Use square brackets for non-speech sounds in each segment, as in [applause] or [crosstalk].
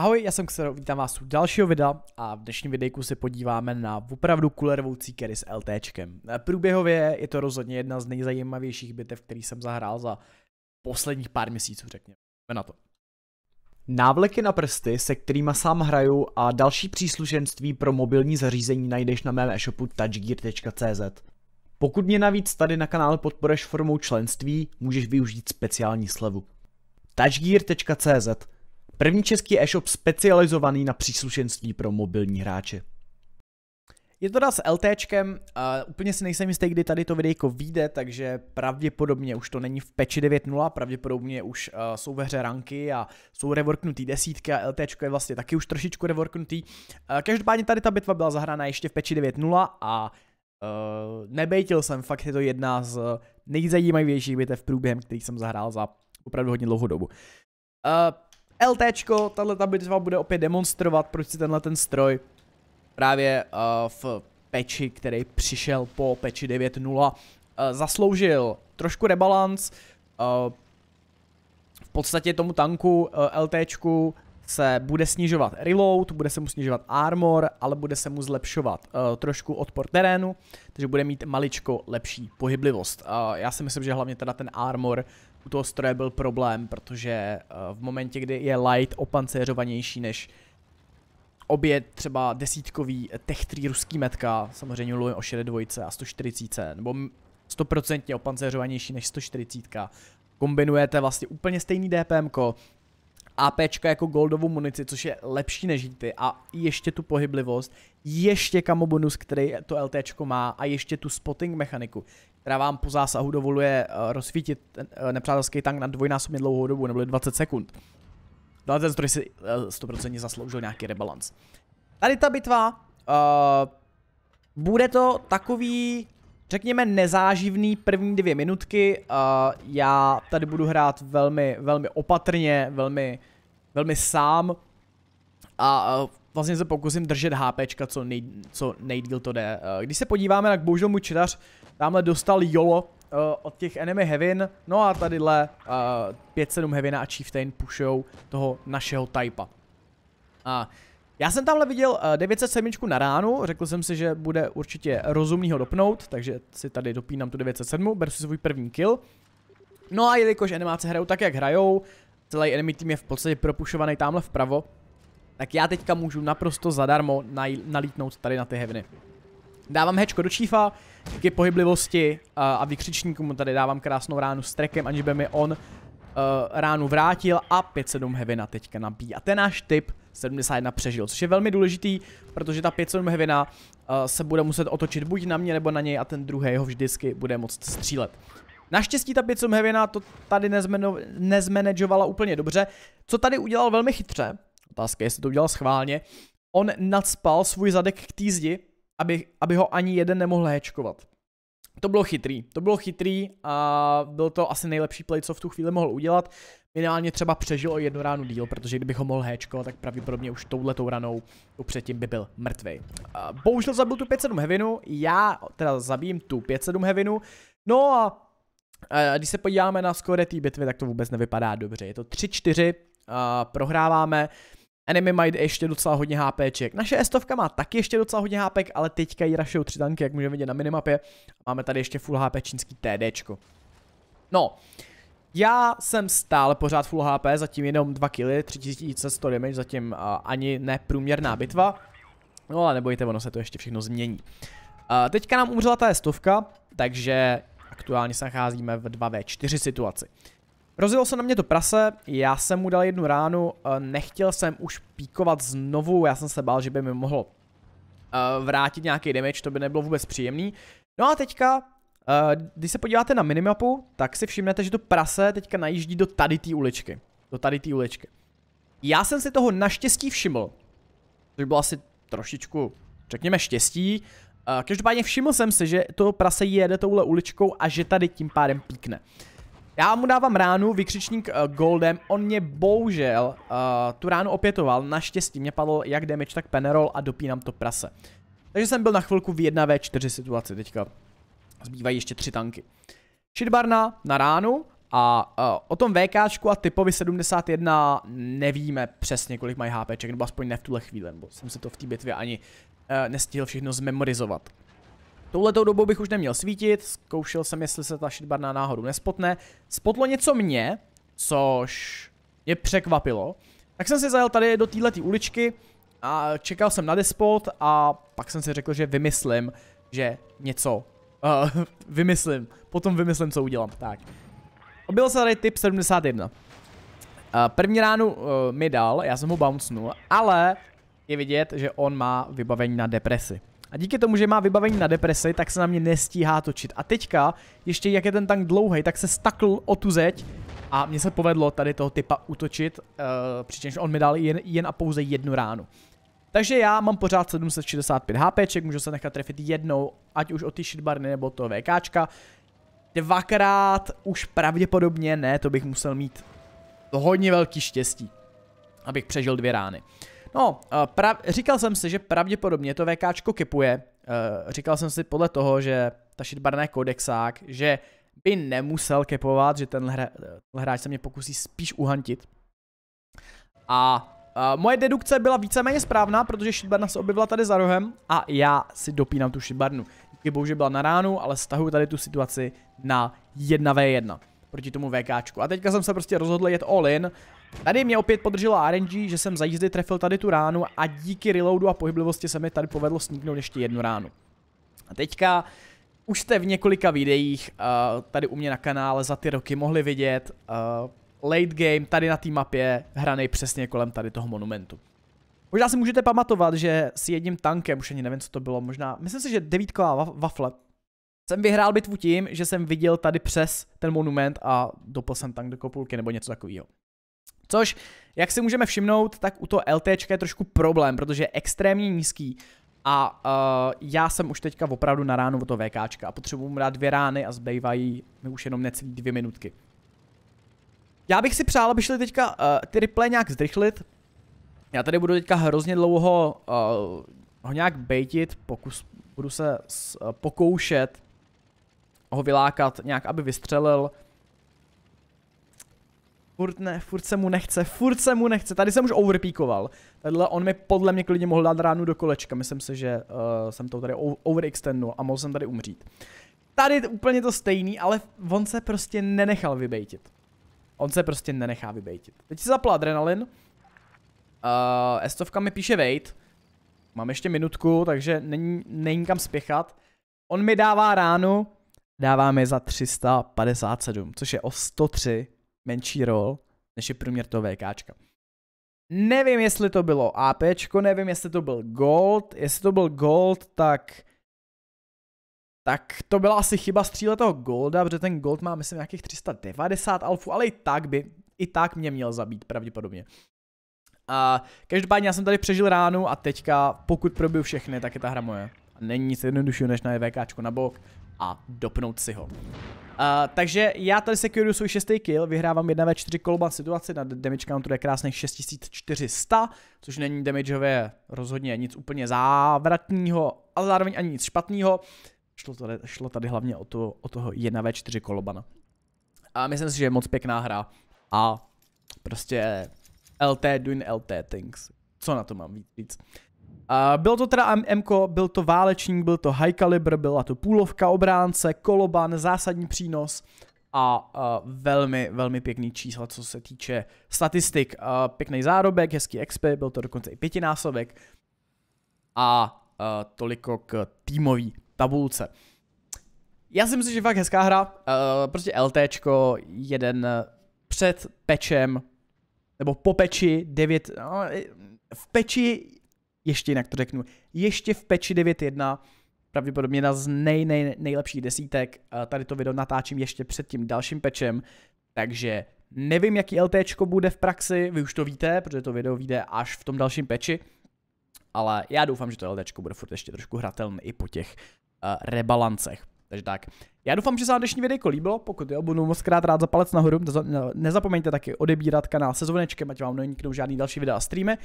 Ahoj, já jsem Ksero. vítám vás u dalšího videa a v dnešním videjku se podíváme na opravdu kulervoucí cíkery s LTčkem. Průběhově je to rozhodně jedna z nejzajímavějších bitev, který jsem zahrál za posledních pár měsíců, řekněme. Jdeme na to. Návleky na prsty, se kterými sám hraju a další příslušenství pro mobilní zařízení najdeš na mém e-shopu touchgear.cz. Pokud mě navíc tady na kanále podporeš formou členství, můžeš využít speciální slevu. touchgear.cz První český e-shop specializovaný na příslušenství pro mobilní hráče. Je to s LTčkem, uh, úplně si nejsem jistý, kdy tady to videjko vyjde, takže pravděpodobně už to není v peči 9.0, pravděpodobně už uh, jsou ve hře ranky a jsou reworknutý desítky a LTčko je vlastně taky už trošičku reworknutý. Uh, každopádně tady ta bitva byla zahrána ještě v peči 9.0 a uh, nebejtil jsem, fakt je to jedna z nejzajímavějších bitev průběhem, který jsem zahrál za opravdu hodně dlouhou dobu. Uh, LTčko, tahle ta bitva bude opět demonstrovat, proč si tenhle ten stroj právě uh, v peči, který přišel po peči 9.0, uh, eh, zasloužil trošku rebalans. Uh, v podstatě tomu tanku uh, LTčku se bude snižovat reload, bude se mu snižovat armor, ale bude se mu zlepšovat uh, trošku odpor terénu, takže bude mít maličko lepší pohyblivost. Uh, já si myslím, že hlavně teda ten armor u toho stroje byl problém, protože eh, v momentě, kdy je light opancéřovanější než obě třeba desítkový Tech 3 ruský metka, samozřejmě mluvím o 62 a 140, nebo 100% opancéřovanější než 140, kombinujete vlastně úplně stejný DPM, AP jako goldovou munici, což je lepší než ty a ještě tu pohyblivost, ještě kamo bonus, který to LT má a ještě tu spotting mechaniku, která vám po zásahu dovoluje uh, rozsvítit ten, uh, nepřátelský tank na dvojnásobně dlouhou dobu, nebo 20 sekund. No, ten stroj si uh, eh, 100% zasloužil nějaký rebalans. Tady ta bitva, uh, bude to takový řekněme, nezáživný první dvě minutky. Uh, já tady budu hrát velmi, velmi opatrně, velmi velmi sám a vlastně se pokusím držet HP, co, nej, co nejdíl to jde. E, když se podíváme, tak bohužel můj čitař tamhle dostal jolo e, od těch enemy Heaven, no a tadyhle 5-7 e, heavina a Chieftain pushou toho našeho typa. A já jsem tamhle viděl 907 na ránu, řekl jsem si, že bude určitě rozumný ho dopnout, takže si tady dopínám tu 907, beru si svůj první kill. No a jelikož animace hrajou tak, jak hrajou, celý enemy tým je v podstatě propušovaný tamhle vpravo, tak já teďka můžu naprosto zadarmo nalítnout tady na ty hevny. Dávám hečko do čífa, díky pohyblivosti a, a vykřičníku mu tady dávám krásnou ránu s trekem, aniž by mi on uh, ránu vrátil a 5-7 hevina teďka nabíjí. A ten náš typ 71 přežil, což je velmi důležitý, protože ta 5-7 hevina uh, se bude muset otočit buď na mě nebo na něj a ten druhý ho vždycky bude moct střílet. Naštěstí ta Pitsum Hevina to tady nezmeno, nezmanageovala úplně dobře. Co tady udělal velmi chytře, otázka jestli to udělal schválně, on nadspal svůj zadek k zdi, aby, aby ho ani jeden nemohl hečkovat. To bylo chytrý, to bylo chytrý a byl to asi nejlepší play, co v tu chvíli mohl udělat. Minimálně třeba přežil o jednu ránu díl, protože kdybych ho mohl hečkovat, tak pravděpodobně už touhletou ranou to předtím by byl mrtvý. Bohužel zabil tu 5-7 hevinu, já teda zabijím tu 5-7 hevinu, no a když se podíváme na skóre té bitvy, tak to vůbec nevypadá dobře. Je to 3-4, prohráváme. Enemy mají ještě docela hodně HPček. Naše estovka má taky ještě docela hodně HP, ale teďka jí rašou tři tanky, jak můžeme vidět na minimapě. Máme tady ještě full HP čínský TDčko. No, já jsem stále pořád full HP, zatím jenom 2 killy, 3100 damage, zatím uh, ani neprůměrná bitva. No ale nebojte, ono se to ještě všechno změní. Uh, teďka nám umřela ta stovka, takže Aktuálně se nacházíme v 2v4 situaci. Rozilo se na mě to prase, já jsem mu dal jednu ránu, eh, nechtěl jsem už píkovat znovu, já jsem se bál, že by mi mohlo eh, vrátit nějaký damage, to by nebylo vůbec příjemný. No a teďka, eh, když se podíváte na minimapu, tak si všimnete, že to prase teďka najíždí do tady té uličky. Do tady té uličky. Já jsem si toho naštěstí všiml, což bylo asi trošičku, řekněme, štěstí, Eh, každopádně všiml jsem si, že to prase jede touhle uličkou a že tady tím pádem píkne. Já mu dávám ránu, vykřičník uh, eh, goldem, on mě bohužel uh, tu ránu opětoval, naštěstí mě padlo jak damage, tak penerol a dopínám to prase. Takže jsem byl na chvilku v 1v4 situaci teďka. Zbývají ještě tři tanky. Shitbarna na ránu a uh, o tom VKčku a typovi 71 nevíme přesně, kolik mají HPček, nebo aspoň ne v tuhle chvíli, nebo jsem se to v té bitvě ani uh, nestihl všechno zmemorizovat. Touhletou dobou bych už neměl svítit, zkoušel jsem, jestli se ta šitbarná náhodou nespotne. Spotlo něco mě, což mě překvapilo. Tak jsem si zajel tady do této uličky a čekal jsem na despot a pak jsem si řekl, že vymyslím, že něco. Uh, [laughs] vymyslím, potom vymyslím, co udělám. Tak, Objevil se tady typ 71. Uh, eh, první ránu uh, mi dal, já jsem ho bouncnul, ale je vidět, že on má vybavení na depresi. A díky tomu, že má vybavení na depresi, tak se na mě nestíhá točit. A teďka, ještě jak je ten tank dlouhý, tak se stakl o tu zeď a mně se povedlo tady toho typa utočit, uh, eh, přičemž on mi dal jen, jen a pouze jednu ránu. Takže já mám pořád 765 HP, můžu se nechat trefit jednou, ať už od ty shitbarny nebo to VKčka, Dvakrát už pravděpodobně ne, to bych musel mít hodně velký štěstí, abych přežil dvě rány. No, eh, prav, říkal jsem si, že pravděpodobně to VKčko kepuje. Eh, říkal jsem si podle toho, že ta šitbarné kodexák, že by nemusel kepovat, že ten, hra, hráč se mě pokusí spíš uhantit. A a eh, moje dedukce byla víceméně správná, protože šitbarna se objevila tady za rohem a já si dopínám tu šitbarnu chybou, že byla na ránu, ale stahuji tady tu situaci na 1v1 proti tomu VKčku. A teďka jsem se prostě rozhodl jet all in. Tady mě opět podržela RNG, že jsem za jízdy trefil tady tu ránu a díky reloadu a pohyblivosti se mi tady povedlo sníknout ještě jednu ránu. A teďka už jste v několika videích uh, tady u mě na kanále za ty roky mohli vidět uh, late game tady na té mapě hranej přesně kolem tady toho monumentu. Možná si můžete pamatovat, že s jedním tankem, už ani nevím, co to bylo, možná, myslím si, že devítková wafle, jsem vyhrál bitvu tím, že jsem viděl tady přes ten monument a dopl jsem tank do kopulky nebo něco takového. Což, jak si můžeme všimnout, tak u toho LT je trošku problém, protože je extrémně nízký a uh, já jsem už teďka opravdu na ránu od toho VK a potřebuji mu dát dvě rány a zbývají mi už jenom necelý dvě minutky. Já bych si přál, aby šli teďka uh, ty replay nějak zrychlit, já tady budu teďka hrozně dlouho uh, ho nějak bejtit, pokus, budu se s, uh, pokoušet ho vylákat nějak, aby vystřelil. Furt ne, furt se mu nechce, furt se mu nechce, tady jsem už overpíkoval. Tadyhle on mi podle mě klidně mohl dát ránu do kolečka, myslím si, že uh, jsem to tady overextendnul a mohl jsem tady umřít. Tady úplně to stejný, ale on se prostě nenechal vybejtit. On se prostě nenechá vybejtit. Teď si zapla adrenalin, Uh, eh, Estovka mi píše wait. Mám ještě minutku, takže není, není kam spěchat. On mi dává ránu, dává mi za 357, což je o 103 menší roll, než je průměr toho VKčka. Nevím, jestli to bylo APčko, nevím, jestli to byl Gold. Jestli to byl Gold, tak... Tak to byla asi chyba stříle toho Golda, protože ten Gold má, myslím, nějakých 390 alfů, ale i tak by, i tak mě měl zabít pravděpodobně. A každopádně já jsem tady přežil ránu a teďka, pokud probiju všechny, tak je ta hra moje. Není nic jednoduššího, než na VKčko na bok a dopnout si ho. Uh, takže já tady securuju svůj šestý kill, vyhrávám 1v4 kolba situaci, na damage counter je krásných 6400, což není damageově rozhodně nic úplně závratního, ale zároveň ani nic špatného. Šlo tady, šlo tady hlavně o, to, o toho 1v4 kolobana. A myslím si, že je moc pěkná hra a prostě LT Doing LT Things. Co na to mám víc říct? Uh, byl to teda MK, byl to válečník, byl to high caliber, byla to půlovka obránce, koloban, zásadní přínos a uh, velmi, velmi pěkný čísla, co se týče statistik. Uh, pěkný zárobek, hezký XP, byl to dokonce i pětinásobek a uh, toliko k týmový tabulce. Já si myslím, že fakt hezká hra, uh, prostě LTčko, jeden před pečem, nebo po peči 9, no, v peči, ještě jinak to řeknu, ještě v peči 9.1, pravděpodobně jedna z nej, nej, nejlepších desítek, tady to video natáčím ještě před tím dalším pečem, takže nevím, jaký LTčko bude v praxi, vy už to víte, protože to video vyjde až v tom dalším peči, ale já doufám, že to LTčko bude furt ještě trošku hratelné i po těch uh, rebalancech. Takže tak. Já doufám, že se vám dnešní video líbilo, pokud jo, budu moc krát rád za palec nahoru, nezapomeňte taky odebírat kanál se zvonečkem, ať vám neuniknou žádný další videa a streamy.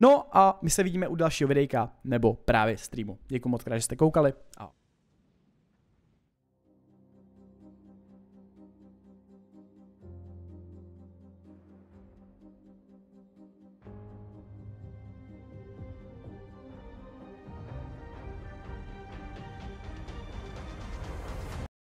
No a my se vidíme u dalšího videjka, nebo právě streamu. Děkuji moc krát, že jste koukali a